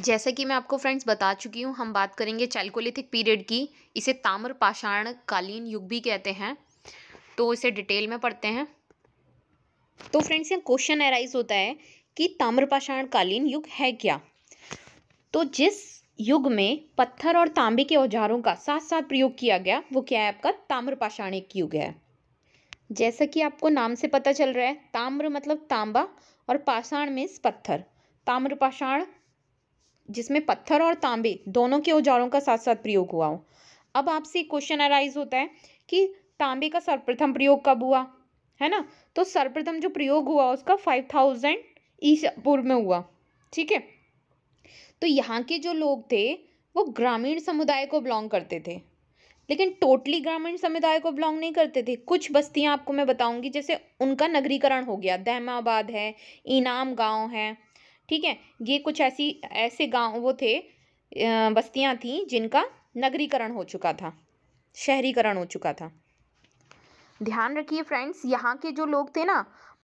जैसा कि मैं आपको फ्रेंड्स बता चुकी हूँ हम बात करेंगे चैल्कोलिथिक पीरियड की इसे ताम्र पाषाण कालीन युग भी कहते हैं तो इसे डिटेल में पढ़ते हैं तो फ्रेंड्स यहाँ क्वेश्चन एराइज होता है कि ताम्रपाषाण कालीन युग है क्या तो जिस युग में पत्थर और तांबे के औजारों का साथ साथ प्रयोग किया गया वो क्या है आपका ताम्रपाषाणिक युग है जैसा कि आपको नाम से पता चल रहा है ताम्र मतलब तांबा और पाषाण मीन्स पत्थर ताम्रपाषाण जिसमें पत्थर और तांबे दोनों के औजारों का साथ साथ प्रयोग हुआ हो अब आपसे क्वेश्चन अराइज होता है कि तांबे का सर्वप्रथम प्रयोग कब हुआ है ना तो सर्वप्रथम जो प्रयोग हुआ उसका फाइव थाउजेंड ईसा पूर्व में हुआ ठीक है तो यहाँ के जो लोग थे वो ग्रामीण समुदाय को बिलोंग करते थे लेकिन टोटली ग्रामीण समुदाय को बिलोंग नहीं करते थे कुछ बस्तियाँ आपको मैं बताऊँगी जैसे उनका नगरीकरण हो गया दहमाबाद है इनाम गांव है ठीक है ये कुछ ऐसी ऐसे गांव वो थे बस्तियां थीं जिनका नगरीकरण हो चुका था शहरीकरण हो चुका था ध्यान रखिए फ्रेंड्स यहाँ के जो लोग थे ना